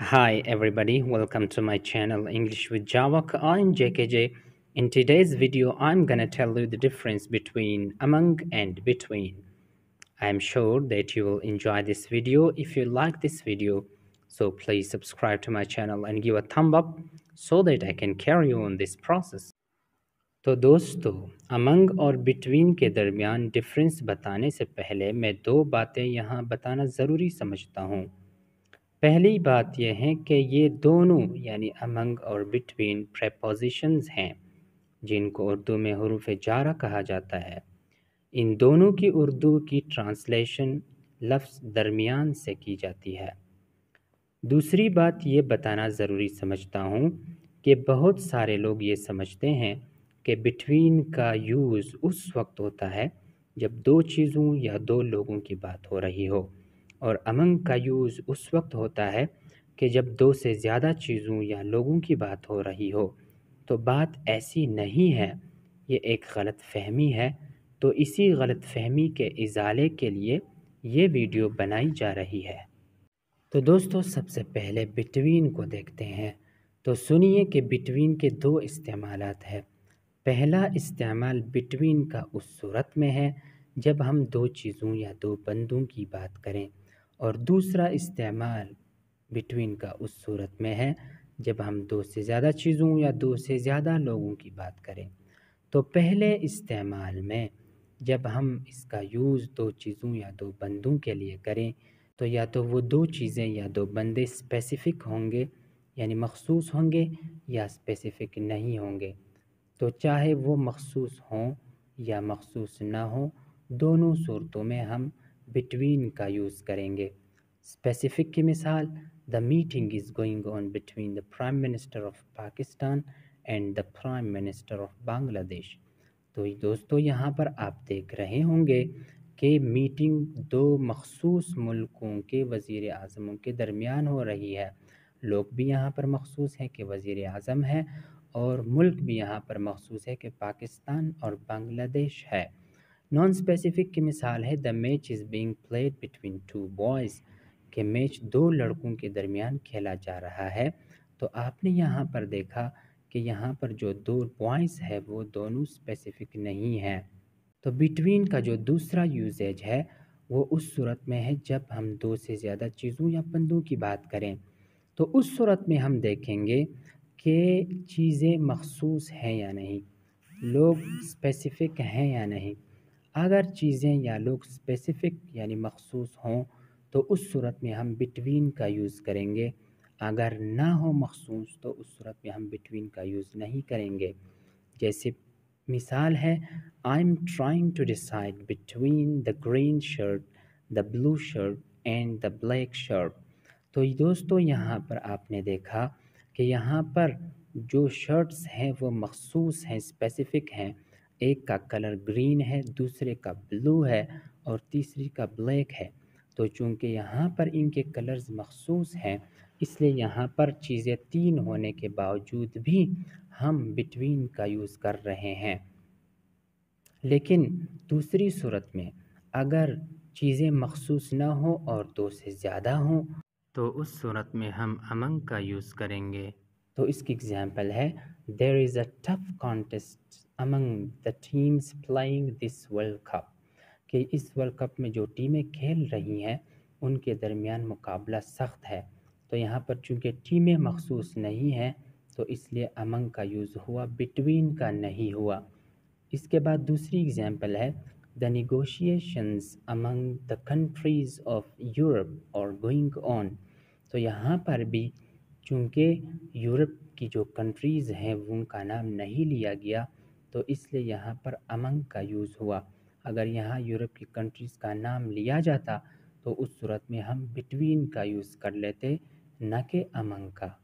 Hi everybody, welcome to my channel English with Javak. I'm JKJ. In today's video, I'm gonna tell you the difference between among and between. I'm sure that you will enjoy this video. If you like this video, so please subscribe to my channel and give a thumb up so that I can carry on this process. तो दोस्तों among और between के दरमियान difference बताने से पहले मैं दो बातें यहाँ बताना ज़रूरी समझता हूँ पहली बात यह है कि ये दोनों यानी अमंग और बिटवीन प्रपोजिशंस हैं जिनको उर्दू में हरूफ जारा कहा जाता है इन दोनों की उर्दू की ट्रांसलेशन लफ्ज़ दरमियान से की जाती है दूसरी बात ये बताना ज़रूरी समझता हूँ कि बहुत सारे लोग ये समझते हैं कि बिटवीन का यूज़ उस वक्त होता है जब दो चीज़ों या दो लोगों की बात हो रही हो और अमंग का यूज़ उस वक्त होता है कि जब दो से ज़्यादा चीज़ों या लोगों की बात हो रही हो तो बात ऐसी नहीं है ये एक गलत फहमी है तो इसी गलत फहमी के इजाले के लिए ये वीडियो बनाई जा रही है तो दोस्तों सबसे पहले बिटवीन को देखते हैं तो सुनिए कि बिटवीन के दो इस्तेमाल है पहला इस्तेमाल बिटवीन का उस सूरत में है जब हम दो चीज़ों या दो बंदों की बात करें और दूसरा इस्तेमाल बिटवीन का उस सूरत में है जब हम दो से ज़्यादा चीज़ों या दो से ज़्यादा लोगों की बात करें तो पहले इस्तेमाल में जब हम इसका यूज़ दो चीज़ों या दो बंदों के लिए करें तो या तो वो दो चीज़ें या दो बंदे स्पेसिफ़िक होंगे यानी मखसूस होंगे या स्पेसिफ़िक नहीं होंगे तो चाहे वो मखसूस हों या मखसूस ना हो दोनों सूरतों में हम बिटवीन का यूज़ करेंगे स्पेसिफिक की मिसाल the meeting is going on between the prime minister of Pakistan and the prime minister of Bangladesh तो दोस्तों यहाँ पर आप देख रहे होंगे कि मीटिंग दो मखसूस मुल्कों के वज़ी अजमों के दरमियान हो रही है लोग भी यहाँ पर मखसूस हैं कि वज़ी अजम है और मुल्क भी यहाँ पर मखसूस है कि पाकिस्तान और बांग्लादेश है नॉन स्पेसिफ़िक की मिसाल है the match is being played between two boys के मैच दो लड़कों के दरमियान खेला जा रहा है तो आपने यहाँ पर देखा कि यहाँ पर जो दो बॉयज़ है वो दोनों स्पेसिफिक नहीं है तो बिटवीन का जो दूसरा यूजेज है वो उस सूरत में है जब हम दो से ज़्यादा चीज़ों या बंदों की बात करें तो उस सूरत में हम देखेंगे कि चीज़ें मखसूस हैं या नहीं लोग स्पेसिफिक हैं या नहीं अगर चीज़ें या लोग स्पेसिफ़िक यानी मखसूस हों तो उस सूरत में हम बिटवीन का यूज़ करेंगे अगर ना हो मखसूस तो उस सूरत में हम बिटवीन का यूज़ नहीं करेंगे जैसे मिसाल है I am trying to decide between the green shirt the blue shirt and the black shirt तो दोस्तों यहाँ पर आपने देखा कि यहाँ पर जो शर्ट्स हैं वो मखसूस हैं स्पेसिफ़िक हैं एक का कलर ग्रीन है दूसरे का ब्लू है और तीसरी का ब्लैक है तो चूँकि यहाँ पर इनके कलर्स मखसूस हैं इसलिए यहाँ पर चीज़ें तीन होने के बावजूद भी हम बिटवीन का यूज़ कर रहे हैं लेकिन दूसरी सूरत में अगर चीज़ें मखसूस ना हो और दो से ज़्यादा हों तो उस सूरत में हम अमंग का यूज़ करेंगे तो इसकी एग्ज़ाम्पल है there is a tough contest among the teams playing this World Cup कि इस वर्ल्ड कप में जो टीमें खेल रही हैं उनके दरमियान मुकाबला सख्त है तो यहाँ पर चूंकि टीमें मखसूस नहीं हैं तो इसलिए अमंग का यूज़ हुआ बिटवीन का नहीं हुआ इसके बाद दूसरी एग्जांपल है the negotiations among the countries of Europe are going on तो यहाँ पर भी चूँकि यूरोप की जो कंट्रीज़ हैं उनका नाम नहीं लिया गया तो इसलिए यहाँ पर अमंग का यूज़ हुआ अगर यहाँ यूरोप की कंट्रीज़ का नाम लिया जाता तो उस सूरत में हम बिटवीन का यूज़ कर लेते न कि अमंग का